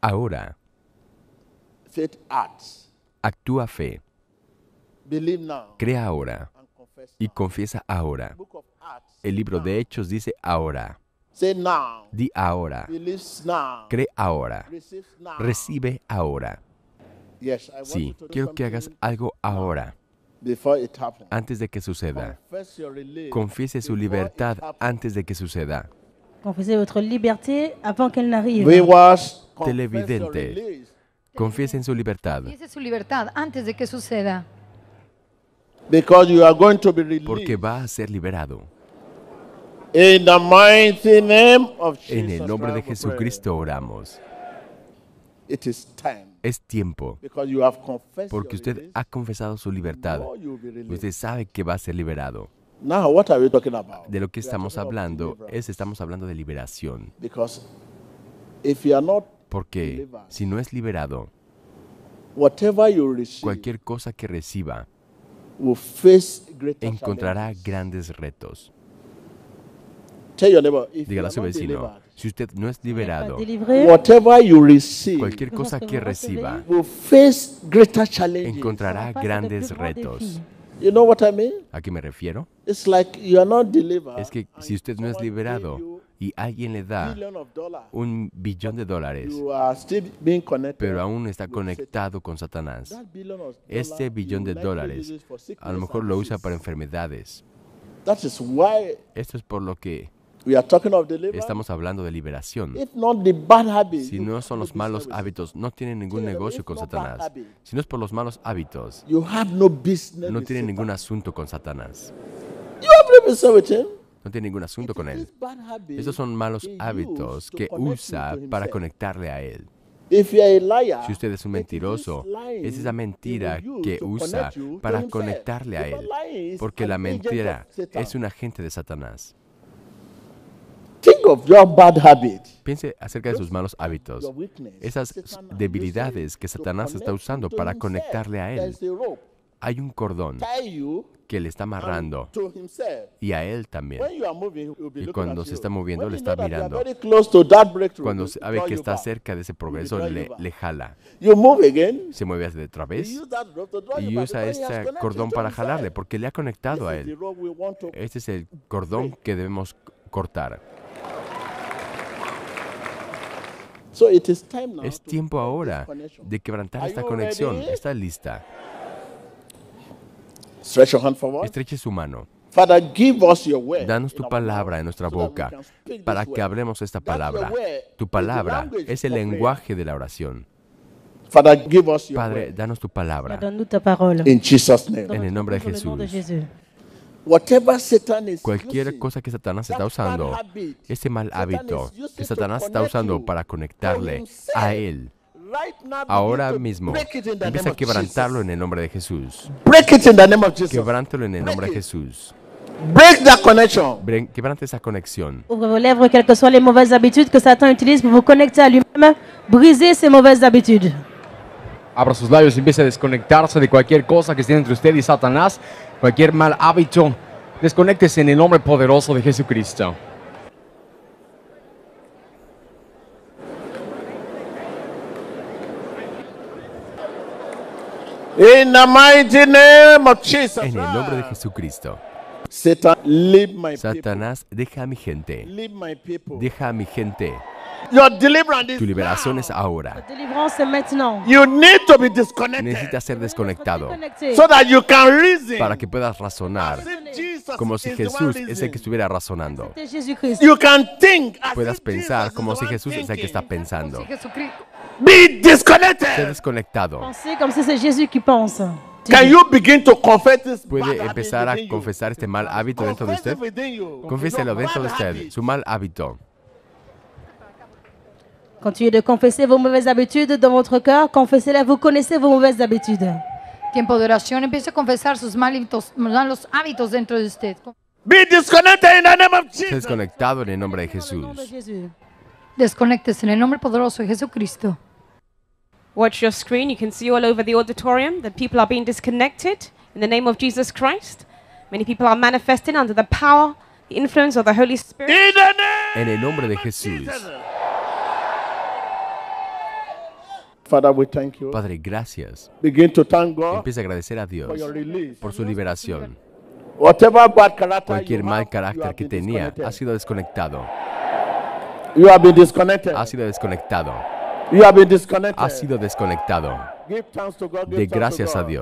Ahora, actúa fe. Crea ahora y confiesa ahora. El libro de Hechos dice ahora. Di ahora. Cree ahora. Recibe ahora. Sí, quiero que hagas algo ahora, antes de que suceda. Confiese su libertad antes de que suceda. Confesez votre confiesen su libertad. su libertad antes de que suceda. Porque va a ser liberado. en el nombre de Jesucristo oramos. Es tiempo. porque usted ha confesado su libertad. Usted sabe que va a ser liberado. De lo que estamos hablando es, estamos hablando de liberación. Porque si no es liberado, cualquier cosa que reciba encontrará grandes retos. Dígale a su vecino, si usted no es liberado, cualquier cosa que reciba encontrará grandes retos. ¿A qué me refiero? es que si usted no es liberado y alguien le da un billón de dólares, pero aún está conectado con Satanás, este billón de dólares a lo mejor lo usa para enfermedades. Esto es por lo que Estamos hablando de liberación. Si no son los malos hábitos, no tienen ningún negocio con Satanás. Si no es por los malos hábitos, no tienen ningún asunto con Satanás. No tiene ningún asunto con él. Esos son malos hábitos que usa para conectarle a él. Si usted es un mentiroso, es esa mentira que usa para conectarle a él, porque la mentira es un agente de Satanás bad Piense acerca de sus malos hábitos, esas debilidades que Satanás está usando para conectarle a él. Hay un cordón que le está amarrando y a él también. Y cuando se está moviendo, le está mirando. Cuando sabe que está cerca de ese progreso, le, le jala. Se mueve hacia otra vez y usa este cordón para jalarle porque le ha conectado a él. Este es el cordón que debemos cortar. Es tiempo ahora de quebrantar esta conexión. ¿Está lista? Estreche su mano. Danos tu palabra en nuestra boca para que hablemos esta palabra. Tu palabra es el lenguaje de la oración. Padre, danos tu palabra. En el nombre de Jesús. Cualquier cosa que Satanás está usando, ese mal hábito que Satanás está usando para conectarle a él, ahora mismo empieza a quebrantarlo en el nombre de Jesús. Quebrántelo en el nombre de Jesús. Break that connection. Quebrante esa conexión. Abra sus labios y empiece a desconectarse de cualquier cosa que esté entre usted y Satanás cualquier mal hábito, desconectes en el nombre poderoso de Jesucristo. En el nombre de Jesucristo. Satanás, deja a mi gente. Deja a mi gente. Tu liberación es ahora. Necesitas ser desconectado para que puedas razonar como si Jesús es el que estuviera razonando. Puedas pensar como si Jesús es el que está pensando. Ser desconectado. ¿Puede empezar a confesar este mal hábito dentro de usted? Confiéselo dentro de usted, su mal hábito. Continuez de confesser vos mauvaises habitudes dans votre cœur. Confessez-les, vous connaissez vos mauvaises habitudes. Tiempo de oración, empiece a confesar sus malitos, malos hábitos dentro de usted. Desconectado en el nombre de Jesús. Desconéctese en el nombre poderoso de Jesucristo. Watch your screen. You can see all over the auditorium that people are being disconnected in the name of Jesus Christ. Many people are manifesting under the power, the influence of the Holy Spirit. en el nombre de Jesús. Padre, gracias. Empieza a agradecer a Dios por su liberación. Cualquier mal carácter que tenía ha sido desconectado. Ha sido desconectado. Ha sido desconectado. De gracias a Dios.